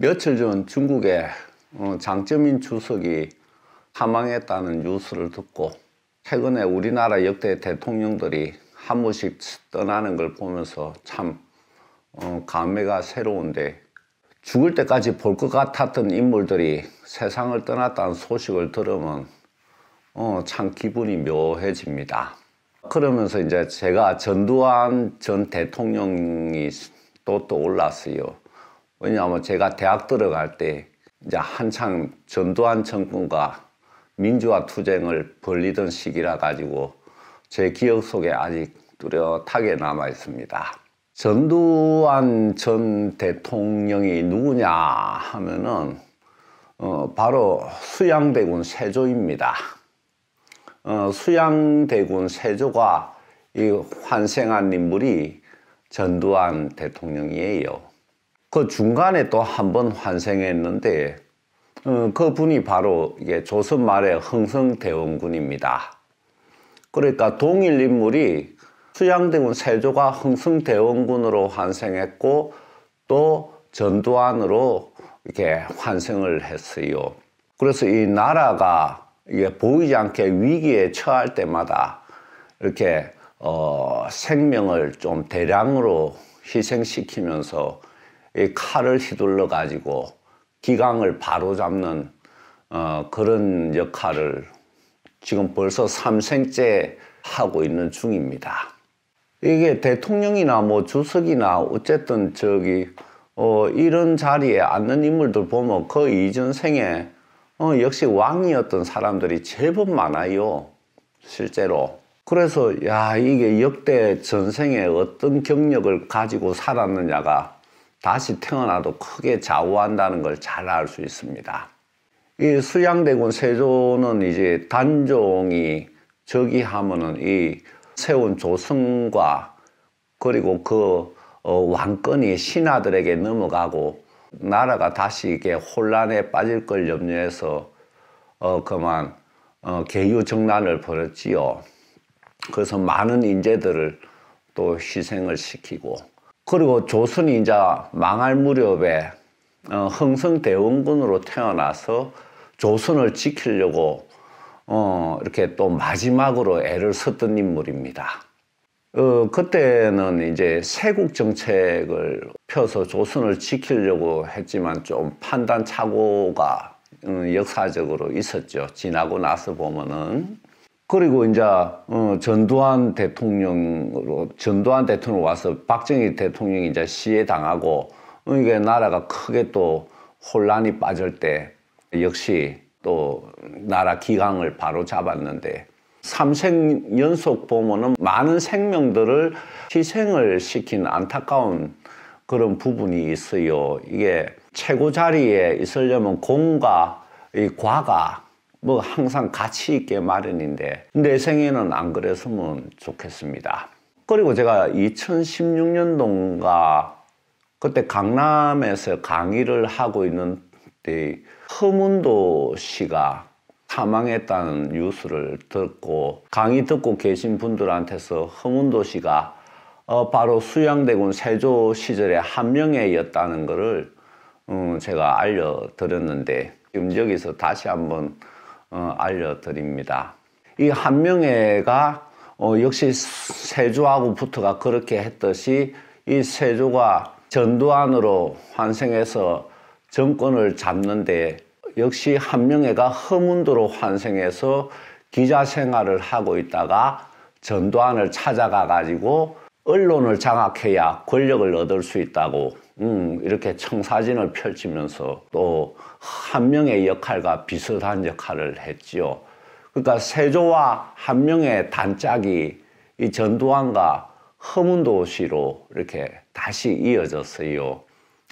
며칠 전 중국에 어, 장점인 주석이 사망했다는 뉴스를 듣고 최근에 우리나라 역대 대통령들이 한 번씩 떠나는 걸 보면서 참 어, 감회가 새로운데 죽을 때까지 볼 것 같았던 인물들이 세상을 떠났다는 소식을 들으면 어, 참 기분이 묘해집니다. 그러면서 이제 제가 전두환 전 대통령이 또 떠올랐어요. 왜냐하면 제가 대학 들어갈 때 이제 한창 전두환 정권과 민주화 투쟁을 벌리던 시기라 가지고 제 기억 속에 아직 뚜렷하게 남아 있습니다. 전두환 전 대통령이 누구냐 하면은 어 바로 수양대군 세조입니다. 어 수양대군 세조가 이 환생한 인물이 전두환 대통령이에요. 그 중간에 또 한 번 환생했는데 어, 그 분이 바로 조선 말의 흥성대원군입니다. 그러니까 동일 인물이 수양대군 세조가 흥성대원군으로 환생했고 또 전두환으로 이렇게 환생을 했어요. 그래서 이 나라가 이게 보이지 않게 위기에 처할 때마다 이렇게 어, 생명을 좀 대량으로 희생시키면서 칼을 휘둘러 가지고 기강을 바로잡는 어, 그런 역할을 지금 벌써 3생째 하고 있는 중입니다. 이게 대통령이나 뭐 주석이나 어쨌든 저기 어, 이런 자리에 앉는 인물들 보면 그 이전 생에 어, 역시 왕이었던 사람들이 제법 많아요. 실제로. 그래서 야 이게 역대 전생에 어떤 경력을 가지고 살았느냐가 다시 태어나도 크게 좌우한다는 걸 잘 알 수 있습니다. 이 수양대군 세조는 이제 단종이 저기하면은 이 세운 조승과 그리고 그어 왕권이 신하들에게 넘어가고 나라가 다시 이게 혼란에 빠질 걸 염려해서 어 그만 어 개유정난을 벌였지요. 그래서 많은 인재들을 또 희생을 시키고 그리고 조선이 이제 망할 무렵에 어, 흥성대원군으로 태어나서 조선을 지키려고 어, 이렇게 또 마지막으로 애를 썼던 인물입니다. 어, 그때는 이제 세국 정책을 펴서 조선을 지키려고 했지만 좀 판단 착오가 음, 역사적으로 있었죠. 지나고 나서 보면은 그리고 이제 어, 전두환 대통령으로 전두환 대통령 와서 박정희 대통령이 이제 시해 당하고 어, 이게 나라가 크게 또 혼란이 빠질 때 역시 또 나라 기강을 바로 잡았는데 삼생 연속 보면은 많은 생명들을 희생을 시킨 안타까운 그런 부분이 있어요. 이게 최고 자리에 있으려면 공과 이 과가 뭐 항상 가치 있게 마련인데 내 생에는 안 그랬으면 좋겠습니다. 그리고 제가 2016년도인가 그때 강남에서 강의를 하고 있는 때 허문도 씨가 사망했다는 뉴스를 듣고 강의 듣고 계신 분들한테서 허문도 씨가 어 바로 수양대군 세조 시절의 한 명이었다는 것을 음 제가 알려드렸는데 지금 여기서 다시 한번 어, 알려드립니다. 이 한명회가 어, 역시 세조하고 부터가 그렇게 했듯이 이 세조가 전두환으로 환생해서 정권을 잡는데 역시 한명회가 허문도로 환생해서 기자 생활을 하고 있다가 전두환을 찾아가 가지고 언론을 장악해야 권력을 얻을 수 있다고 음, 이렇게 청사진을 펼치면서 또 한 명의 역할과 비슷한 역할을 했지요. 그러니까 세조와 한 명의 단짝이 이 전두환과 허문도시로 이렇게 다시 이어졌어요. 음,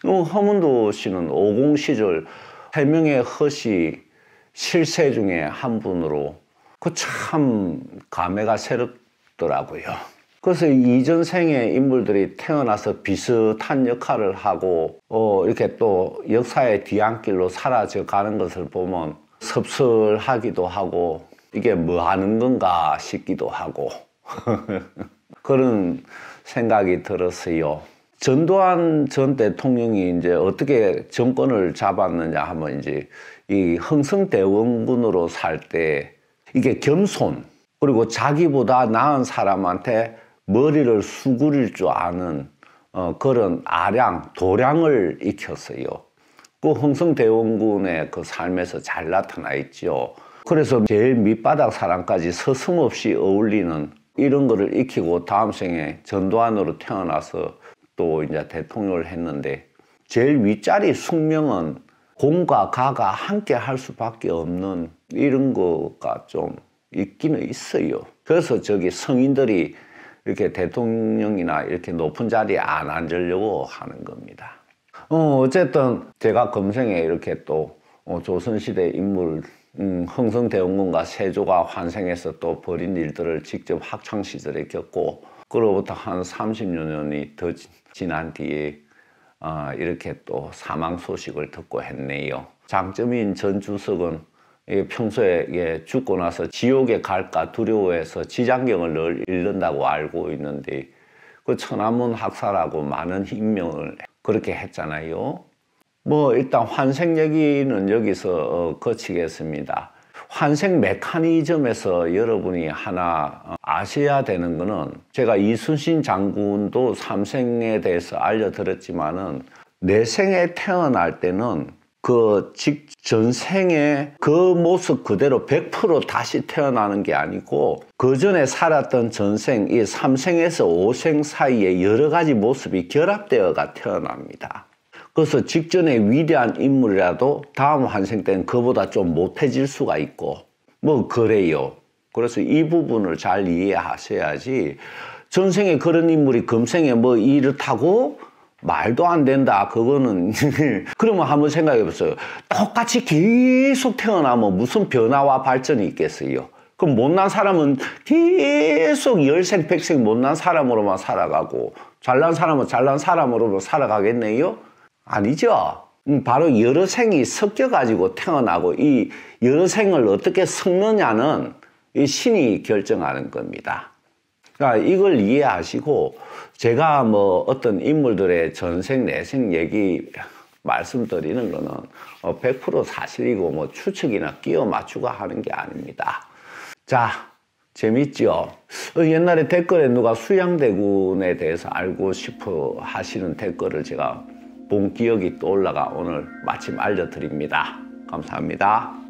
그 허문도시는 오공 시절 세 명의 허시 실세 중에 한 분으로 그 참 감회가 새롭더라고요. 그래서 이전 생의 인물들이 태어나서 비슷한 역할을 하고 어, 이렇게 또 역사의 뒤안길로 사라져 가는 것을 보면 섭섭하기도 하고 이게 뭐 하는 건가 싶기도 하고 그런 생각이 들었어요. 전두환 전 대통령이 이제 어떻게 정권을 잡았느냐 하면 이제 이 흥성대원군으로 살 때 이게 겸손 그리고 자기보다 나은 사람한테 머리를 수그릴 줄 아는 어, 그런 아량, 도량을 익혔어요. 그 흥성대원군의 그 삶에서 잘 나타나 있죠. 그래서 제일 밑바닥 사람까지 서슴없이 어울리는 이런 거를 익히고 다음 생에 전두환으로 태어나서 또 이제 대통령을 했는데 제일 윗자리 숙명은 공과 가가 함께 할 수밖에 없는 이런 거가 좀 있기는 있어요. 그래서 저기 성인들이 이렇게 대통령이나 이렇게 높은 자리에 안 앉으려고 하는 겁니다. 어, 어쨌든 제가 검생에 이렇게 또 어, 조선시대 인물 음, 흥성대원군과 세조가 환생해서 또 벌인 일들을 직접 학창시절에 겪고 그로부터 한 30여 년이 더 지난 뒤에 어, 이렇게 또 사망 소식을 듣고 했네요. 장점인 전 주석은 평소에 예, 죽고 나서 지옥에 갈까 두려워해서 지장경을 늘 읽는다고 알고 있는데 그 천안문 학사라고 많은 임명을 그렇게 했잖아요. 뭐 일단 환생 얘기는 여기서 어, 거치겠습니다. 환생 메커니즘에서 여러분이 하나 어, 아셔야 되는 것은 제가 이순신 장군도 삼생에 대해서 알려드렸지만은 내생에 태어날 때는 그 직전생의 그 모습 그대로 100% 다시 태어나는 게 아니고 그 전에 살았던 전생 이 3생에서 5생 사이에 여러 가지 모습이 결합되어가 태어납니다. 그래서 직전에 위대한 인물이라도 다음 환생 때는 그보다 좀 못해질 수가 있고 뭐 그래요. 그래서 이 부분을 잘 이해하셔야지 전생에 그런 인물이 금생에 뭐 이렇다고 말도 안 된다. 그거는 그러면 한번 생각해 보세요. 똑같이 계속 태어나면 무슨 변화와 발전이 있겠어요. 그럼 못난 사람은 계속 열생 백생 못난 사람으로만 살아가고 잘난 사람은 잘난 사람으로만 살아가겠네요? 아니죠. 음, 바로 여러 생이 섞여가지고 태어나고 이 여러 생을 어떻게 섞느냐는 이 신이 결정하는 겁니다. 그러니까 이걸 이해하시고 제가 뭐 어떤 인물들의 전생 내생 얘기 말씀드리는 거는 100% 어, 사실이고 뭐 추측이나 끼어 맞추고 하는 게 아닙니다. 자, 재밌죠? 어, 옛날에 댓글에 누가 수양대군에 대해서 알고 싶어 하시는 댓글을 제가 본 기억이 떠올라가 오늘 마침 알려드립니다. 감사합니다.